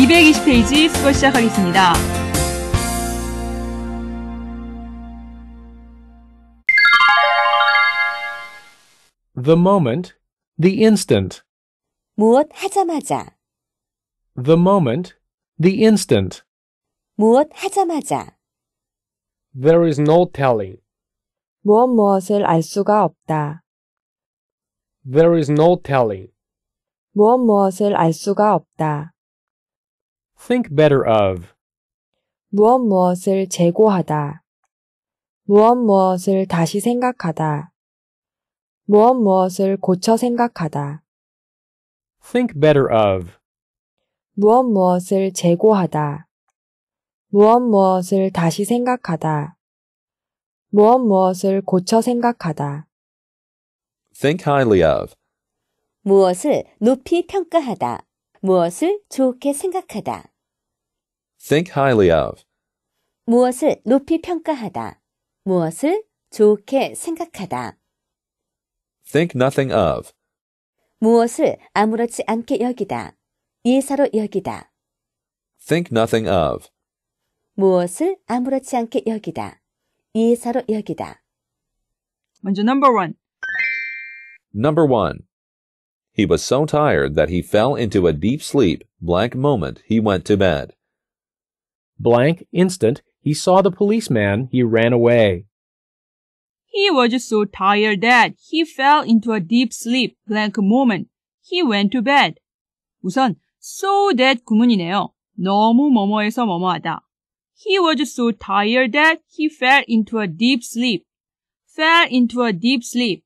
220페이지 수거 시작하겠습니다. The moment, the instant. 무엇 하자마자. The moment, the instant. 무엇 하자마자. There is no telling. 무엇 무엇을 알 수가 없다. There is no telling. 무엇 무엇을 알 수가 없다. think better of 무엇 무엇을 재고하다 무엇 무엇을 다시 생각하다 무엇 무엇을 고쳐 생각하다 think better of 무엇 무엇을 재고하다 무엇 무엇을 다시 생각하다 무엇 무엇을 고쳐 생각하다 think highly of 무엇을 높이 평가하다 무엇을 좋게 생각하다 think highly of. 무엇을 높이 평가하다. 무엇을 좋게 생각하다. think nothing of. 무엇을 아무렇지 않게 여기다. 예사로 여기다. think nothing of. 무엇을 아무렇지 않게 여기다. 예사로 여기다. 먼저 number one. Number one. He was so tired that he fell into a deep sleep. Blank moment he went to bed blank instant he saw the policeman, he ran away. He was just so tired that he fell into a deep sleep, blank moment. He went to bed. 우선, so dead 구문이네요. 너무 뭐뭐해서 뭐뭐하다. He was so tired that he fell into a deep sleep. fell into a deep sleep.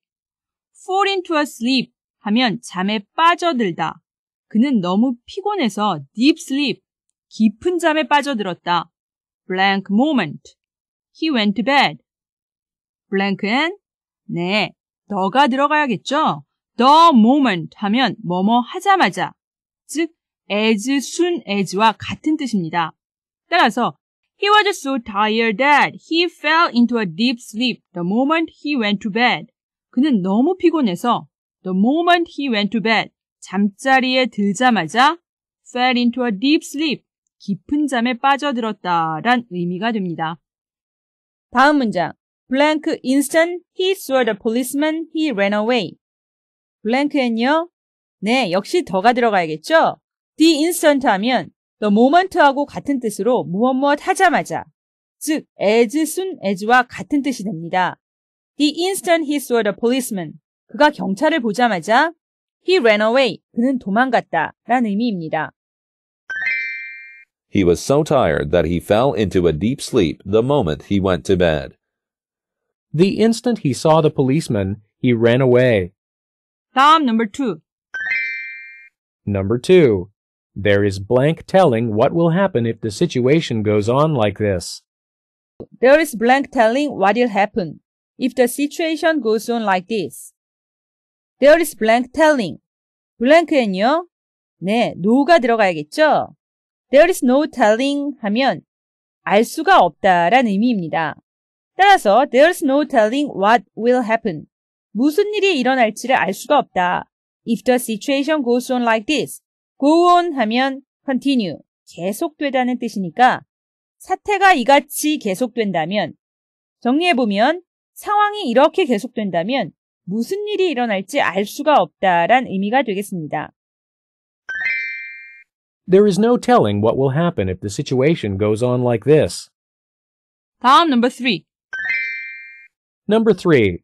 fall into a sleep 하면 잠에 빠져들다. 그는 너무 피곤해서 deep sleep, 깊은 잠에 빠져들었다. blank moment. He went to bed. blank은 네, 너가 들어가야겠죠? the moment 하면 뭐뭐 하자마자, 즉 as soon as와 같은 뜻입니다. 따라서 He was so tired that he fell into a deep sleep the moment he went to bed. 그는 너무 피곤해서 the moment he went to bed 잠자리에 들자마자 fell into a deep sleep 깊은 잠에 빠져들었다란 의미가 됩니다. 다음 문장. Blank instant he saw the policeman he ran away. Blank는요. 네, 역시 더가 들어가야겠죠? The instant 하면 the moment하고 같은 뜻으로 무엇무엇 하자마자 즉 as soon as와 같은 뜻이 됩니다. The instant he saw the policeman 그가 경찰을 보자마자 he ran away 그는 도망갔다 라는 의미입니다. He was so tired that he fell into a deep sleep the moment he went to bed. The instant he saw the policeman, he ran away. Tom number two. Number two. There is blank telling what will happen if the situation goes on like this. There is blank telling what will happen if the situation goes on like this. There is blank telling. blank에는요. 네, 노가 들어가야겠죠? there is no telling 하면 알 수가 없다라는 의미입니다. 따라서 there is no telling what will happen. 무슨 일이 일어날지를 알 수가 없다. If the situation goes on like this, go on 하면 continue, 계속되다는 뜻이니까 사태가 이같이 계속된다면 정리해보면 상황이 이렇게 계속된다면 무슨 일이 일어날지 알 수가 없다란 의미가 되겠습니다. There is no telling what will happen if the situation goes on like this. 答案 number three. Number three.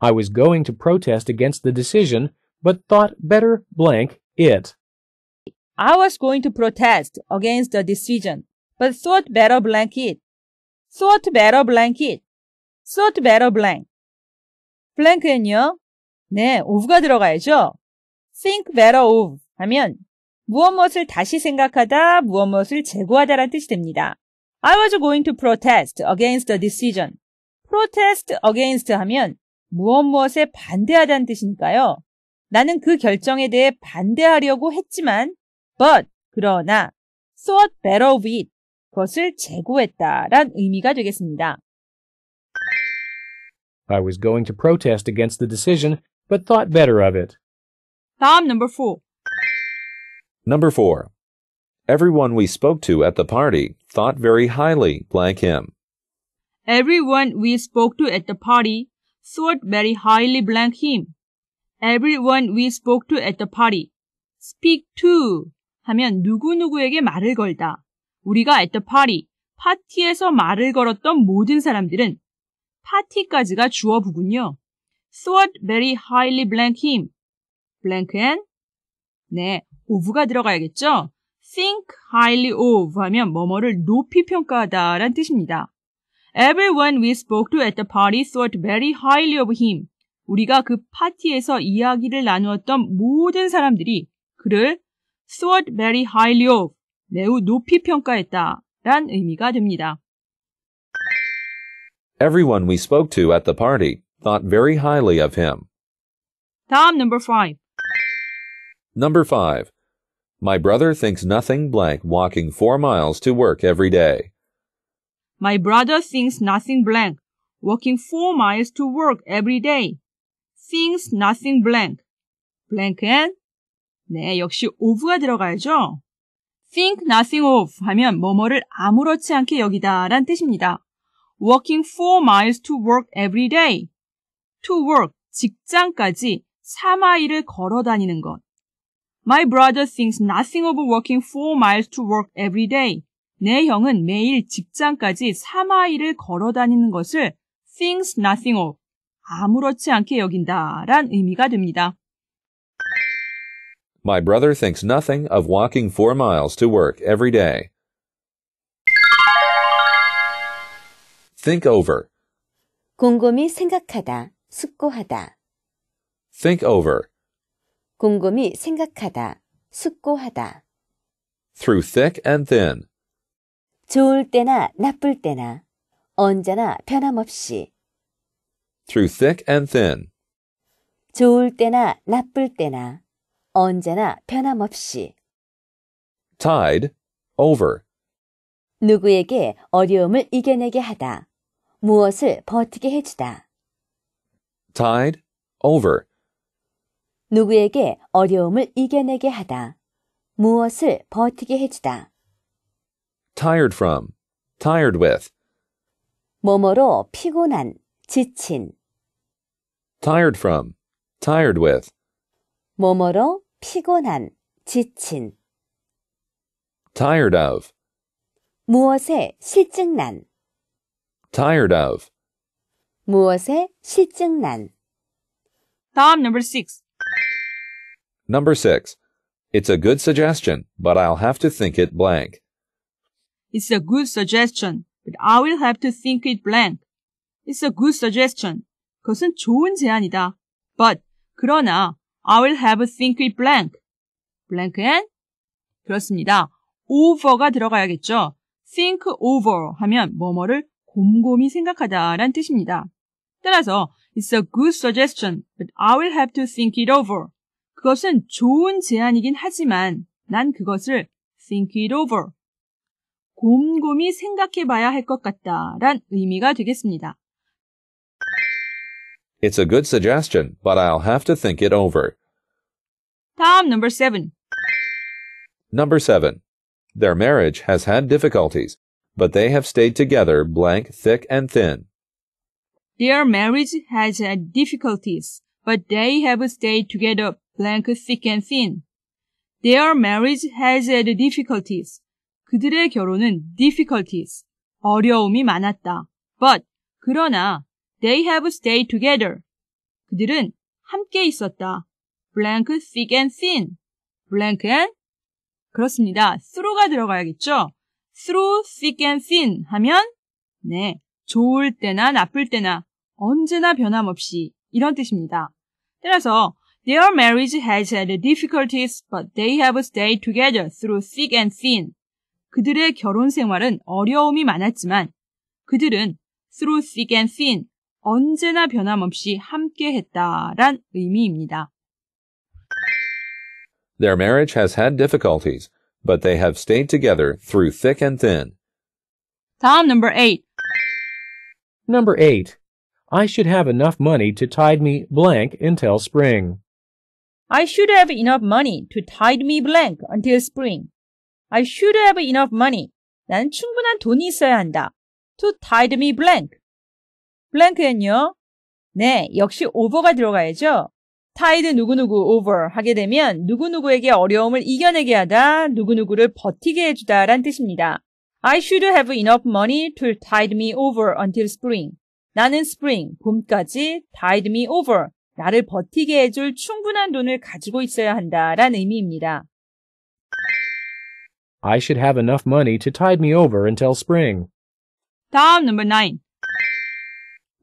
I was going to protest against the decision, but thought better blank it. I was going to protest against the decision, but thought better blank it. Thought better blank it. Thought better blank. Blank은요? 네, of가 들어가야죠. think better of 하면 무엇 무엇을 다시 생각하다, 무엇 무엇을 재고하다라는 뜻이 됩니다. I was going to protest against the decision. protest against 하면 무엇 무엇에 반대하다는 뜻이니까요. 나는 그 결정에 대해 반대하려고 했지만, but, 그러나, thought better of it, 그것을 재고했다란 의미가 되겠습니다. I was going to protest against the decision, but thought better of it. 다음 number 4. Number 4. Everyone we spoke to at the party thought very highly blank him. Everyone we spoke to at the party thought very highly blank him. Everyone we spoke to at the party. Speak to 하면 누구누구에게 말을 걸다. 우리가 at the party, 파티에서 말을 걸었던 모든 사람들은 파티까지가 주어부군요. thought very highly blank him. Blank blank은 네, of가 들어가야겠죠? think highly of 하면 뭐뭐를 높이 평가하다란 뜻입니다. Everyone we spoke to at the party thought very highly of him. 우리가 그 파티에서 이야기를 나누었던 모든 사람들이 그를 thought very highly of 매우 높이 평가했다 란 의미가 됩니다. Everyone we spoke to at the party thought very highly of him. 다음 number 5. Number 5. My brother thinks nothing blank walking four miles to work every day. My brother thinks nothing blank walking four miles to work every day. thinks nothing blank. Blank and? 네, 역시 of가 들어가야죠. think nothing of 하면 뭐뭐를 아무렇지 않게 여기다 란 뜻입니다. walking four miles to work every day. to work, 직장까지 4마일을 걸어 다니는 것. My brother thinks nothing of w a l k i n g 4 miles to work every day. 내 형은 매일 직장까지 3마일을 걸어 다니는 것을 thinks nothing of 아무렇지 않게 여긴다 란 의미가 됩니다. My brother thinks nothing of walking 4 miles to work every day. Think over. 곰곰이 생각하다, 숙고하다. Think over. 곰곰이 생각하다, 숙고하다. through thick and thin. 좋을 때나 나쁠 때나 언제나 변함없이 through thick and thin. 좋을 때나 나쁠 때나 언제나 변함없이 tide over 누구에게 어려움을 이겨내게 하다 무엇을 버티게 해주다 tide over 누구에게 어려움을 이겨내게 하다. 무엇을 버티게 해주다. tired from, tired with. 몸으로 피곤한, 지친. tired from, tired with. 몸으로 피곤한, 지친. tired of. 무엇에 실증난. tired of. 무엇에 실증난. 다음 number 6. Number six, it's a good suggestion, but I'll have to think it blank. It's a good suggestion, but I will have to think it blank. It's a good suggestion. 그것은 좋은 제안이다. But, 그러나, I will have to think it blank. Blank and 그렇습니다. over가 들어가야겠죠. think over 하면 뭐뭐를 곰곰이 생각하다란 뜻입니다. 따라서, it's a good suggestion, but I will have to think it over. 그것은 좋은 제안이긴 하지만 난 그것을 think it over. 곰곰이 생각해 봐야 같다. 란 의미가 되겠습니다. It's a good suggestion, but I'll have to think it over. 다음 number 7. Number 7. Their marriage has had difficulties, but they have stayed together blank thick and thin. Their marriage has had difficulties, but they have stayed together blank, thick and thin. Their marriage has had difficulties. 그들의 결혼은 difficulties. 어려움이 많았다. But, 그러나, they have stayed together. 그들은 함께 있었다. blank, thick and thin. blank and? 그렇습니다. through가 들어가야겠죠? through, thick and thin 하면, 네, 좋을 때나 나쁠 때나 언제나 변함없이 이런 뜻입니다. 따라서 Their marriage has had difficulties, but they have stayed together through thick and thin. 그들의 결혼 생활은 어려움이 많았지만 그들은 through thick and thin 언제나 변함없이 함께했다란 의미입니다. Their marriage has had difficulties, but they have stayed together through thick and thin. 다음 number 8. Number 8. I should have enough money to tide me blank until spring. I should have enough money to tide me blank until spring. I should have enough money. 나는 충분한 돈이 있어야 한다. To tide me blank. blank는요? 네, 역시 over가 들어가야죠. tide 누구누구 over 하게 되면 누구누구에게 어려움을 이겨내게 하다, 누구누구를 버티게 해주다 라는 뜻입니다. I should have enough money to tide me over until spring. 나는 spring, 봄까지 tide me over, 나를 버티게 해줄 충분한 돈을 가지고 있어야 의미입니다. I should have enough money to tide me over until spring. 다음 number 9.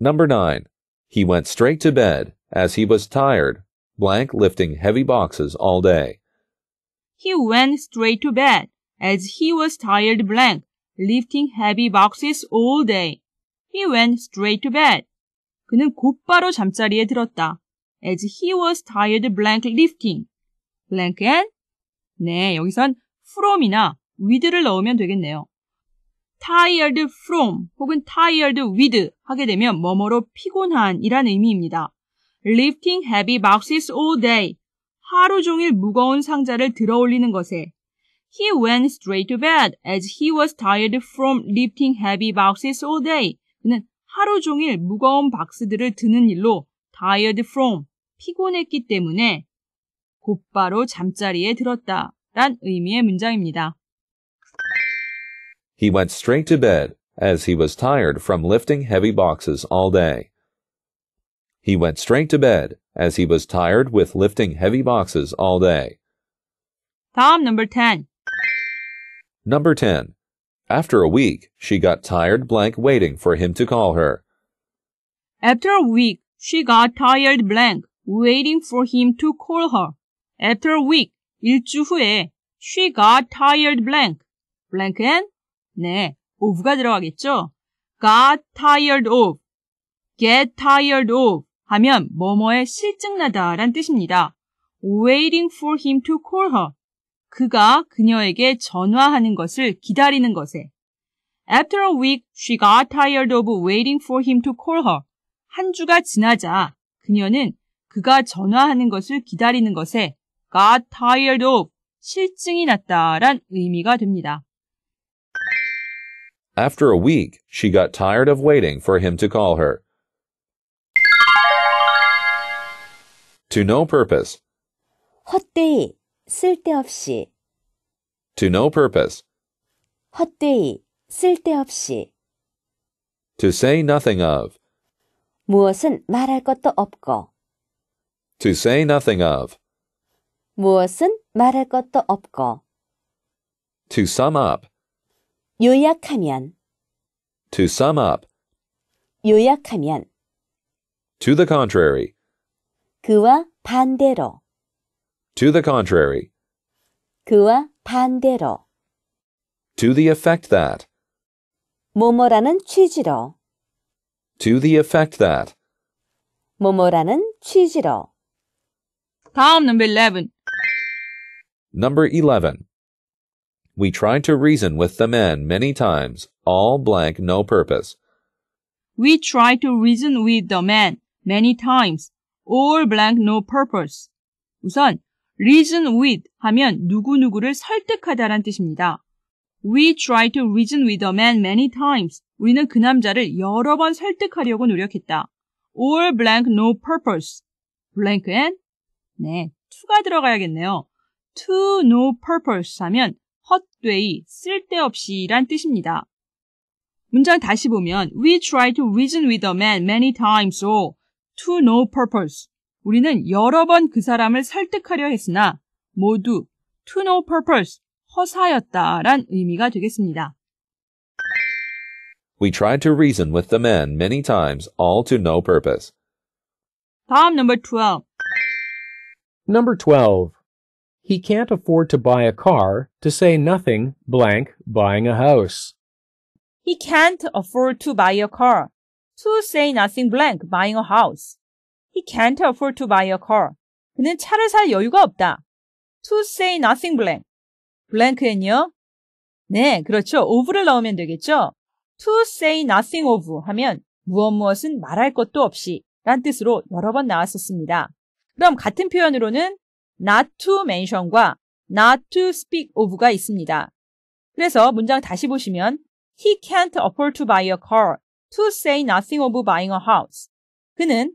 Number 9. He went straight to bed as he was tired, blank lifting heavy boxes all day. He went straight to bed as he was tired blank lifting heavy boxes all day. He went straight to bed 그는 곧바로 잠자리에 들었다. As he was tired blank lifting. blank and 네, 여기선 from이나 with를 넣으면 되겠네요. tired from 혹은 tired with 하게 되면 뭐뭐로 피곤한이란 의미입니다. lifting heavy boxes all day. 하루 종일 무거운 상자를 들어 올리는 것에 He went straight to bed as he was tired from lifting heavy boxes all day. 하루 종일 무거운 박스들을 드는 일로 tired from 피곤했기 때문에 곧바로 잠자리에 들었다 란 의미의 문장입니다. He went straight to bed as he was tired from lifting heavy boxes all day. He went straight to bed as he was tired with lifting heavy boxes all day. 다음 number 10. Number 10. After a week, she got tired blank waiting for him to call her. After a week, she got tired blank waiting for him to call her. After a week, 일주 후에 she got tired blank. and 네, of가 들어가겠죠? got tired of, get tired of 하면 뭐뭐에 실증나다란 뜻입니다. waiting for him to call her. 그가 그녀에게 전화하는 것을 기다리는 것에 After a week, she got tired of waiting for him to call her. 한 주가 지나자 그녀는 그가 전화하는 것을 기다리는 것에 got tired of 실증이 났다란 의미가 됩니다. After a week, she got tired of waiting for him to call her. To no purpose. 헛되이 쓸데없이 to no purpose 헛되이 쓸데없이 to say nothing of 무엇은 말할 것도 없고 to say nothing of 무엇은 말할 것도 없고 to sum up 요약하면 to sum up 요약하면 to the contrary 그와 반대로 to the contrary. 그와 반대로. To the effect that. 뭐뭐라는 취지로. To the effect that. 뭐뭐라는 취지로. 다음 number 11. Number 11. We tried to reason with the men many times, all blank, no purpose. We tried to reason with the men many times, all blank, no purpose. 우선 reason with 하면 누구누구를 설득하다란 뜻입니다. We t r y to reason with a man many times. 우리는 그 남자를 여러 번 설득하려고 노력했다. All blank no purpose. blank and 네, to가 들어가야겠네요. to no purpose 하면 헛되이, 쓸데없이란 뜻입니다. 문장 다시 보면 we t r y to reason with a man many times so to no purpose. 우리는 여러 번 그 사람을 설득하려 했으나 모두 to no purpose, 허사였다란 의미가 되겠습니다. We tried to reason with the men many times, all to no purpose. 다음 number 12. Number 12. He can't afford to buy a car, to say nothing, blank, buying a house. He can't afford to buy a car, to say nothing, blank, buying a house. He can't afford to buy a car. 그는 차를 살 여유가 없다. To say nothing blank. 블랭크엔요? 네, 그렇죠. of를 넣으면 되겠죠. To say nothing of 하면 무엇 무엇은 말할 것도 없이 란 뜻으로 여러 번 나왔었습니다. 그럼 같은 표현으로는 not to mention과 not to speak of가 있습니다. 그래서 문장 다시 보시면 He can't afford to buy a car to say nothing of buying a house. 그는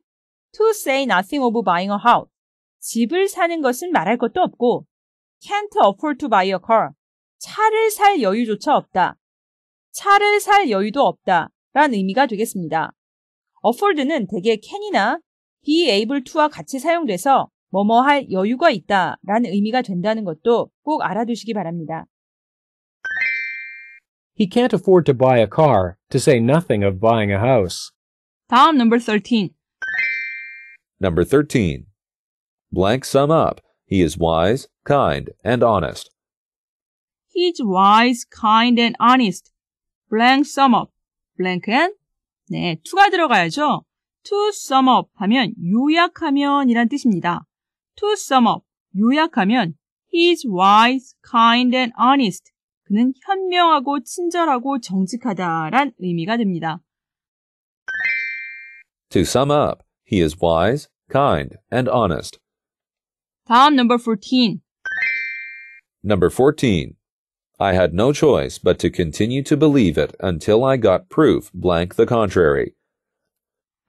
to say nothing of buying a house. 집을 사는 것은 말할 것도 없고 can't afford to buy a car. 차를 살 여유조차 없다. 차를 살 여유도 없다. 라는 의미가 되겠습니다. afford는 대개 can이나 be able to와 같이 사용돼서 뭐뭐 할 여유가 있다 라는 의미가 된다는 것도 꼭 알아두시기 바랍니다. He can't afford to buy a car, to say nothing of buying a house. 다음 number 13. Number 13. Blank sum up. He is wise, kind, and honest. He's wise, kind, and honest. Blank sum up. Blank and? 네, to가 들어가야죠. to sum up 하면 요약하면 이란 뜻입니다. to sum up, 요약하면 he's wise, kind, and honest. 그는 현명하고 친절하고 정직하다란 의미가 됩니다. To sum up, he is wise, kind, and honest. Tom number 14. Number 14. I had no choice but to continue to believe it until I got proof blank the contrary.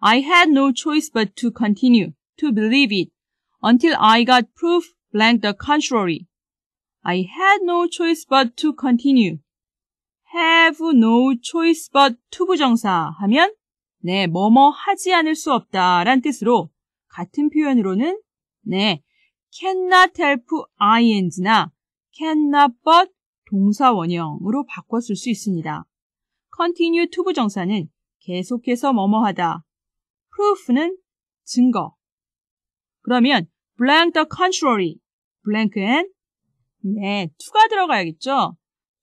I had no choice but to continue to believe it until I got proof blank the contrary. I had no choice but to continue. have no choice but to 부정사 하면 네, 뭐뭐 하지 않을 수없다 라는 뜻으로 같은 표현으로는 네, cannot help ing나 cannot but 동사 원형으로 바꿨을수 있습니다. continue to 부정사는 계속해서 뭐뭐하다. proof는 증거. 그러면 blank the contrary, blank and 네, to가 들어가야겠죠?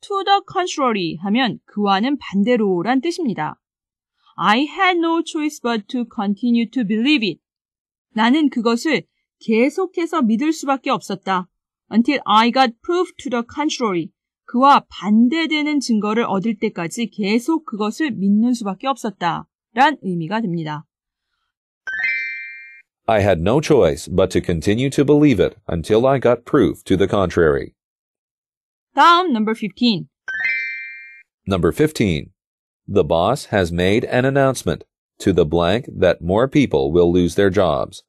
to the contrary 하면 그와는 반대로란 뜻입니다. I had no choice but to continue to believe it. 나는 그것을 계속해서 믿을 수밖에 없었다. Until I got proof to the contrary. 그와 반대되는 증거를 얻을 때까지 계속 그것을 믿는 수밖에 없었다. 란 의미가 됩니다. I had no choice but to continue to believe it until I got proof to the contrary. 다음 number 15. Number 15 the boss has made an announcement to the blank that more people will lose their jobs.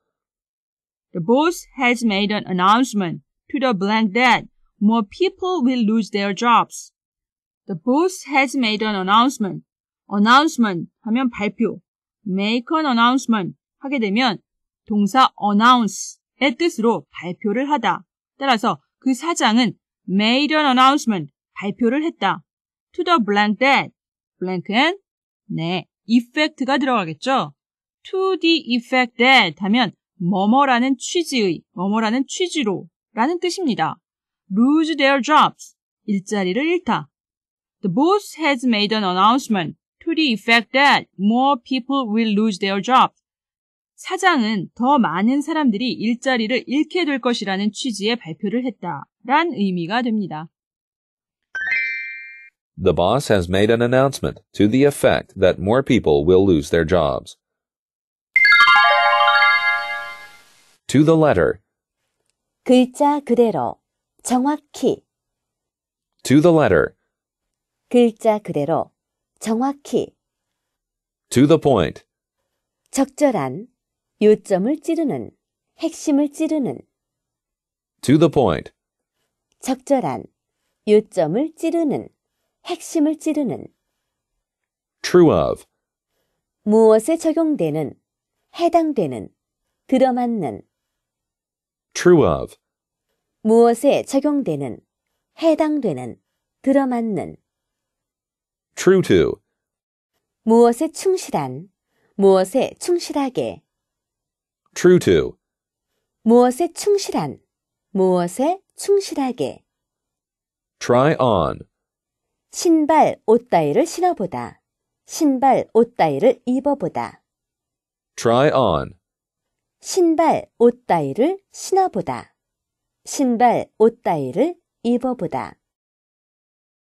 The boss has made an announcement to the blank that more people will lose their jobs. The boss has made an announcement. announcement 하면 발표. make an announcement 하게 되면 동사 announce의 뜻으로 발표를 하다. 따라서 그 사장은 made an announcement 발표를 했다. to the blank that 블랭크엔 네, effect가 들어가겠죠. to the effect that 하면 뭐뭐라는 취지의, 뭐뭐라는 취지로 라는 뜻입니다. lose their jobs 일자리를 잃다. The boss has made an announcement to the effect that more people will lose their jobs. 사장은 더 많은 사람들이 일자리를 잃게 될 것이라는 취지의 발표를 했다. 란 의미가 됩니다. the boss has made an announcement to the effect that more people will lose their jobs. To the letter. 글자 그대로 정확히 To the letter. 글자 그대로 정확히 To the point. 적절한 요점을 찌르는 핵심을 찌르는 To the point. 적절한 요점을 찌르는 핵심을 찌르는 true of 무엇에 적용되는 해당되는 들어맞는 true of 무엇에 적용되는 해당되는 들어맞는 true to 무엇에 충실한 무엇에 충실하게 true to 무엇에 충실한 무엇에 충실하게 try on 신발, 옷 따위를 신어보다. 신발, 옷 따위를 입어보다. Try on. 신발, 옷 따위를 신어보다. 신발, 옷 따위를 입어보다.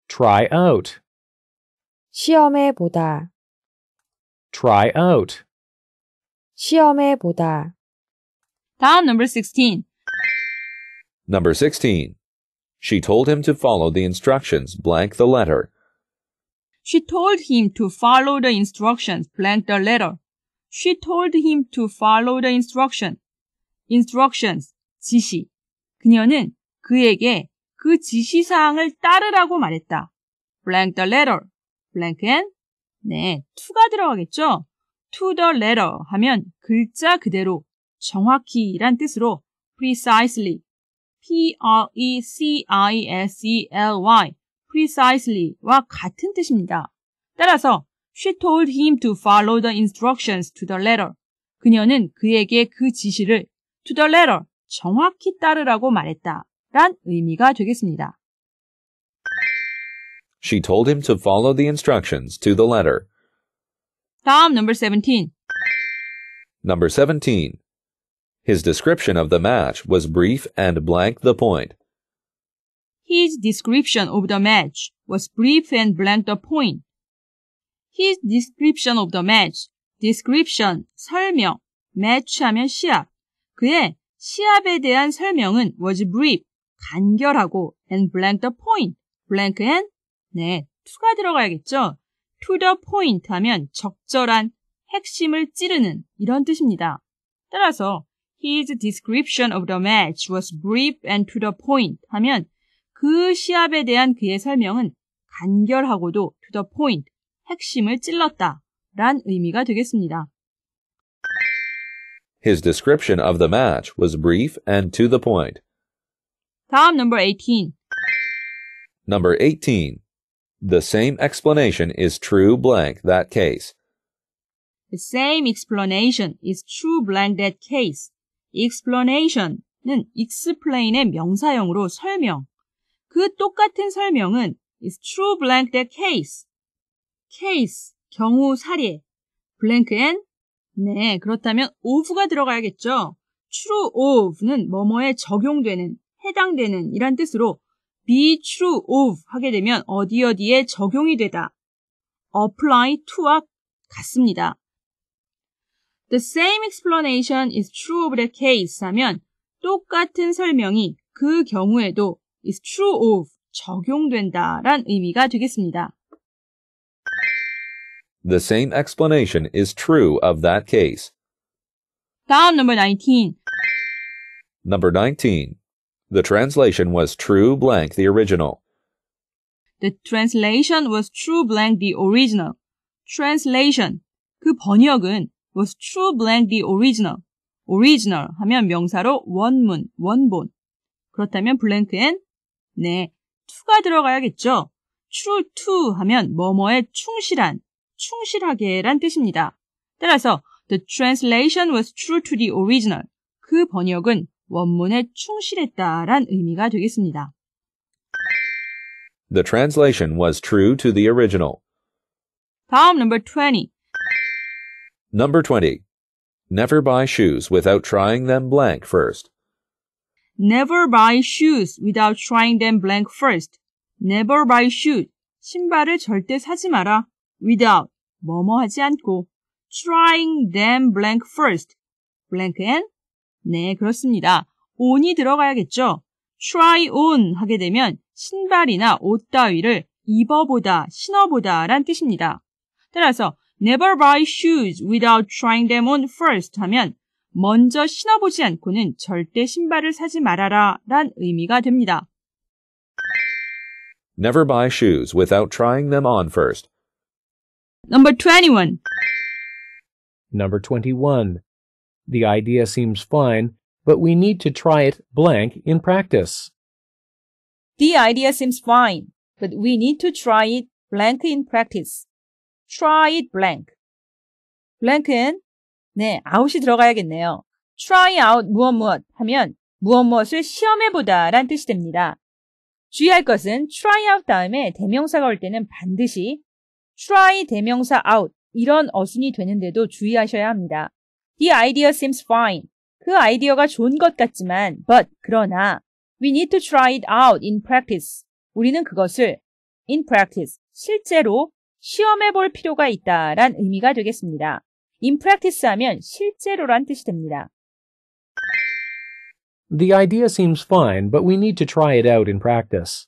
Try out. 시험해 보다. Try out. 시험해 보다. 다음 number 16. Number 16. She told him to follow the instructions, blank the letter. She told him to follow the instructions, blank the letter. She told him to follow the instruction. instructions, 지시. 그녀는 그에게 그 지시사항을 따르라고 말했다. blank the letter, blank and, 네, to가 들어가겠죠? to the letter 하면 글자 그대로, 정확히란 뜻으로 precisely, precisely, p r e c i s e l y 와 같은 뜻입니다. 따라서 she told him to follow the instructions to the letter. 그녀는 그에게 그 지시를 to the letter 정확히 따르라고 말했다. 란 의미가 되겠습니다. She told him to follow the instructions to the letter. 다음 number 17. Number 17. His description of the match was brief and blank the point. His description of the match was brief and blank the point. His description of the match, description, 설명, match 하면 시합. 그의 시합에 대한 설명은 was brief, 간결하고 and blank the point, blank and 네, 투가 들어가야겠죠. to the point 하면 적절한 핵심을 찌르는 이런 뜻입니다. 따라서 his description of the match was brief and to the point 하면 그 시합에 대한 그의 설명은 간결하고도 to the point, 핵심을 찔렀다 란 의미가 되겠습니다. His description of the match was brief and to the point. 다음 number 18. Number 18. The same explanation is true blank that case. The same explanation is true blank that case. explanation은 explain의 명사형으로 설명. 그 똑같은 설명은 is true blank that case. case, 경우, 사례. blank and? 네, 그렇다면 of가 들어가야겠죠. true of는 뭐뭐에 적용되는, 해당되는 이란 뜻으로 be true of 하게 되면 어디 어디에 적용이 되다. apply to와 같습니다. The same explanation is true of the case 하면 똑같은 설명이 그 경우에도 is true of 적용된다 란 의미가 되겠습니다. The same explanation is true of that case. 다음 number 19. Number 19. The translation was true blank the original. The translation was true blank the original. Translation. 그 번역은 was true blend the original. original 하면 명사로 원문, 원본. 그렇다면 블랭크엔 네, to가 들어가야겠죠. true to 하면 뭐뭐에 충실한, 충실하게란 뜻입니다. 따라서 the translation was true to the original. 그 번역은 원문에 충실했다란 의미가 되겠습니다. The translation was true to the original. 다음 number 20. Number 20. Never buy shoes without trying them blank first. Never buy shoes without trying them blank first. Never buy shoes. 신발을 절대 사지 마라. without 뭐뭐 하지 않고 trying them blank first. Blank and? 네, 그렇습니다. on이 들어가야겠죠. try on 하게 되면 신발이나 옷 따위를 입어보다, 신어보다란 뜻입니다. 따라서 never buy shoes without trying them on first 하면 먼저 신어보지 않고는 절대 신발을 사지 말아라 란 의미가 됩니다. Never buy shoes without trying them on first. Number 21. Number 21. The idea seems fine, but we need to try it blank in practice. The idea seems fine, but we need to try it blank in practice. t r y i t blank. blank은 네, 아웃이 들어가야겠네요. try out 무엇 무엇 하면 무엇 무엇을 시험해보다 란 뜻이 됩니다. 주의할 것은 try out 다음에 대명사가 올 때는 반드시 try 대명사 out 이런 어순이 되는데도 주의하셔야 합니다. The idea seems fine. 그 아이디어가 좋은 것 같지만 but 그러나 we need to try it out in practice. 우리는 그것을 in practice 실제로 시험해 볼 필요가 있다란 의미가 되겠습니다. In practice 하면 실제로란 뜻이 됩니다. The idea seems fine, but we need to try it out in practice.